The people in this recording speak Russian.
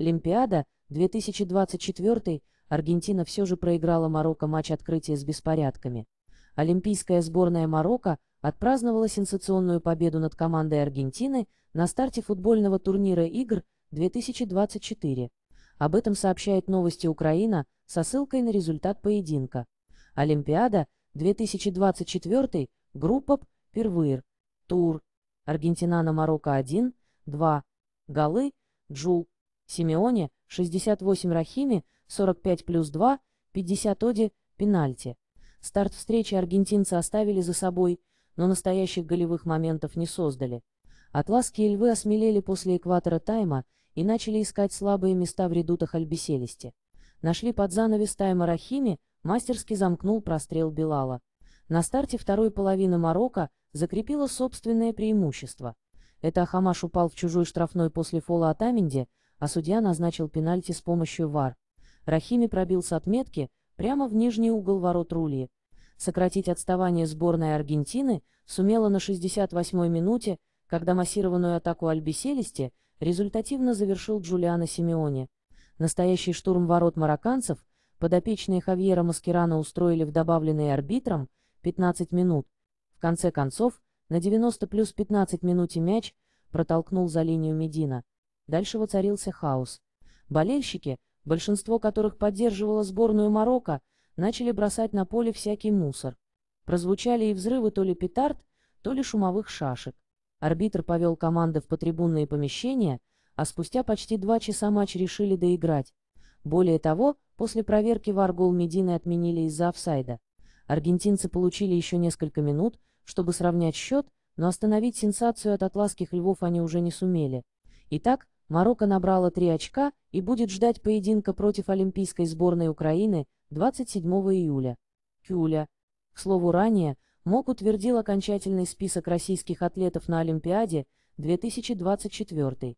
Олимпиада 2024 Аргентина все же проиграла Марокко матч открытия с беспорядками. Олимпийская сборная Марокко отпраздновала сенсационную победу над командой Аргентины на старте футбольного турнира игр 2024. Об этом сообщает новости Украина со ссылкой на результат поединка. Олимпиада 2024 группа Первыр Тур Аргентина на Марокко 1 2 голы Джул Симеоне 68 Рахими, 45 плюс 2, 50 Оди, пенальти. Старт встречи аргентинцы оставили за собой, но настоящих голевых моментов не создали. Атласки и львы осмелели после экватора тайма и начали искать слабые места в редутах Альбиселисти. Нашли под занавес тайма Рахими, мастерски замкнул прострел Белала. На старте второй половины Марокко закрепила собственное преимущество. Это Ахамаш упал в чужой штрафной после фола от Аминди, а судья назначил пенальти с помощью ВАР. Рахими пробил с отметки прямо в нижний угол ворот Рули. Сократить отставание сборной Аргентины сумела на 68-й минуте, когда массированную атаку Альбиселисти результативно завершил Джулиано Симеоне. Настоящий штурм ворот марокканцев подопечные Хавьера Маскирана устроили в добавленные арбитром 15 минут. В конце концов, на 90 плюс 15 минуте мяч протолкнул за линию Медина. Дальше воцарился хаос. Болельщики, большинство которых поддерживало сборную Марокко, начали бросать на поле всякий мусор. Прозвучали и взрывы то ли петард, то ли шумовых шашек. Арбитр повел команды в потрибунные помещения, а спустя почти два часа матч решили доиграть. Более того, после проверки вар гол Медины отменили из-за офсайда. Аргентинцы получили еще несколько минут, чтобы сравнять счет, но остановить сенсацию от атласских львов они уже не сумели. Итак, Марокко набрала 3 очка и будет ждать поединка против олимпийской сборной Украины 27 июля. Кюля. К слову, ранее МОК утвердил окончательный список российских атлетов на Олимпиаде 2024.